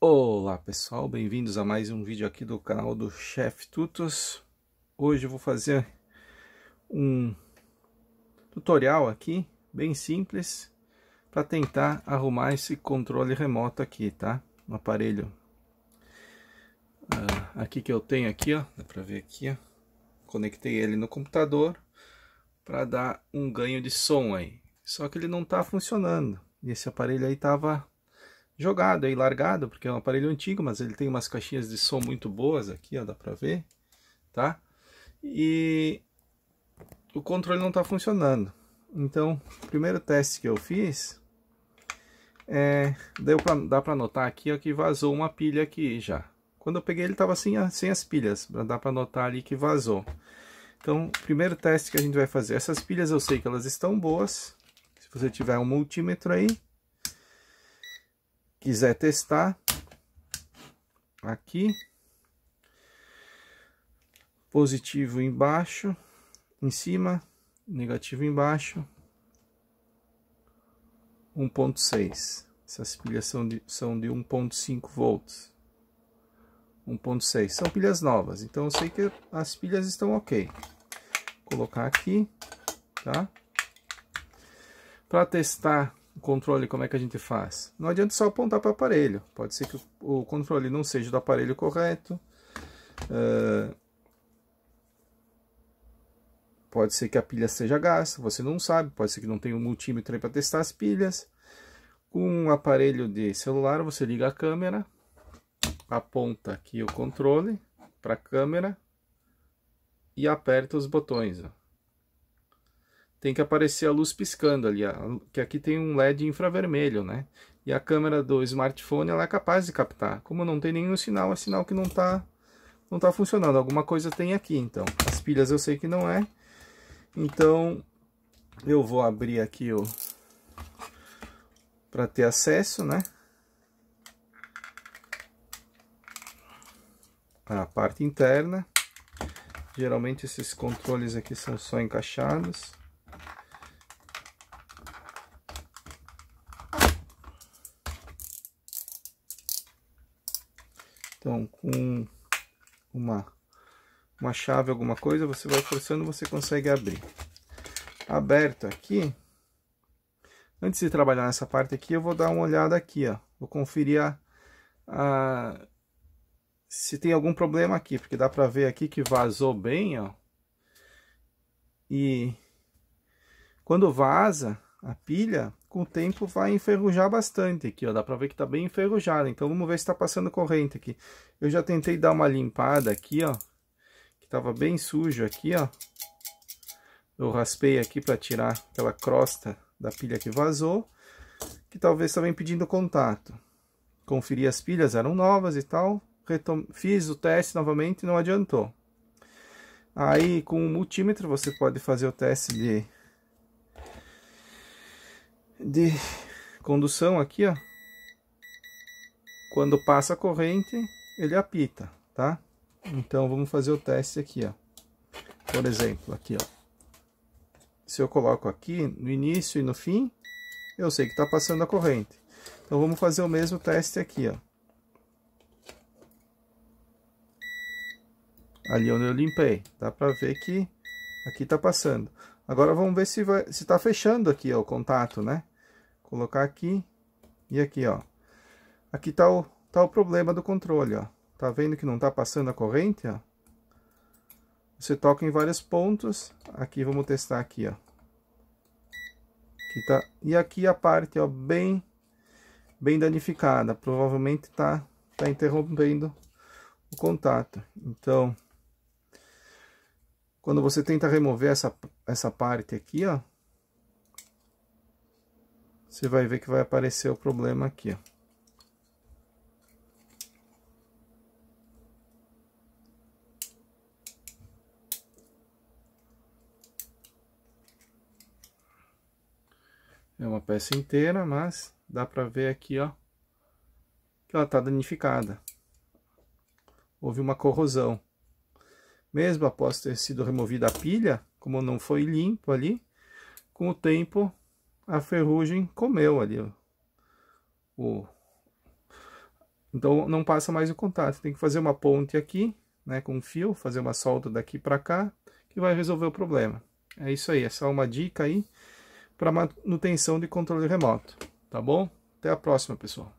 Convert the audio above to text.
Olá pessoal, bem-vindos a mais um vídeo aqui do canal do Chef Tutos. Hoje eu vou fazer um tutorial aqui, bem simples, para tentar arrumar esse controle remoto aqui, tá? Um aparelho uh, aqui que eu tenho aqui, ó, dá para ver aqui, ó. Conectei ele no computador para dar um ganho de som aí. Só que ele não está funcionando. E esse aparelho aí tava jogado aí, largado, porque é um aparelho antigo, mas ele tem umas caixinhas de som muito boas aqui, ó, dá pra ver, tá? E o controle não tá funcionando. Então, o primeiro teste que eu fiz, é, deu pra, dá para notar aqui ó, que vazou uma pilha aqui já. Quando eu peguei ele estava sem, sem, as pilhas, dá para notar ali que vazou. Então, primeiro teste que a gente vai fazer, essas pilhas eu sei que elas estão boas. Se você tiver um multímetro aí, quiser testar, aqui, positivo embaixo, em cima, negativo embaixo, 1.6. Essas pilhas são de, são de 1.5 volts. 1.6. São pilhas novas, então eu sei que as pilhas estão ok. Vou colocar aqui, tá? Para testar o controle, como é que a gente faz? Não adianta só apontar para o aparelho. Pode ser que o controle não seja do aparelho correto. Uh, pode ser que a pilha seja gasta, você não sabe. Pode ser que não tenha um multímetro aí para testar as pilhas. Com um aparelho de celular, você liga a câmera, aponta aqui o controle para a câmera e aperta os botões. Ó tem que aparecer a luz piscando ali, que aqui tem um LED infravermelho, né? E a câmera do smartphone ela é capaz de captar. Como não tem nenhum sinal, é sinal que não está não tá funcionando. Alguma coisa tem aqui, então. As pilhas eu sei que não é. Então, eu vou abrir aqui o... para ter acesso, né? A parte interna. Geralmente esses controles aqui são só encaixados. Então, com uma, uma chave, alguma coisa, você vai forçando, você consegue abrir. Aberto aqui, antes de trabalhar nessa parte aqui, eu vou dar uma olhada aqui, ó. Vou conferir a, a se tem algum problema aqui, porque dá para ver aqui que vazou bem, ó. E quando vaza a pilha, com o tempo vai enferrujar bastante aqui, ó. Dá pra ver que tá bem enferrujado. Então vamos ver se tá passando corrente aqui. Eu já tentei dar uma limpada aqui, ó. Que tava bem sujo aqui, ó. Eu raspei aqui para tirar aquela crosta da pilha que vazou. Que talvez estava impedindo contato. Conferi as pilhas, eram novas e tal. Retom Fiz o teste novamente e não adiantou. Aí com o multímetro você pode fazer o teste de de condução aqui, ó. Quando passa a corrente, ele apita, tá? Então vamos fazer o teste aqui, ó. Por exemplo, aqui, ó. Se eu coloco aqui no início e no fim, eu sei que tá passando a corrente. Então vamos fazer o mesmo teste aqui, ó. Ali onde eu limpei, dá para ver que aqui tá passando. Agora vamos ver se está fechando aqui ó, o contato, né? Colocar aqui e aqui, ó. Aqui tá o, tá o problema do controle, ó. Tá vendo que não tá passando a corrente, ó? Você toca em vários pontos. Aqui, vamos testar aqui, ó. Aqui tá, e aqui a parte, ó, bem, bem danificada. Provavelmente tá, tá interrompendo o contato. Então, quando você tenta remover essa, essa parte aqui, ó, você vai ver que vai aparecer o problema aqui. É uma peça inteira, mas dá para ver aqui, ó, que ela está danificada. Houve uma corrosão. Mesmo após ter sido removida a pilha, como não foi limpo ali, com o tempo a ferrugem comeu ali ó. o então não passa mais o contato tem que fazer uma ponte aqui né com um fio fazer uma solda daqui para cá que vai resolver o problema é isso aí essa é uma dica aí para manutenção de controle remoto tá bom até a próxima pessoal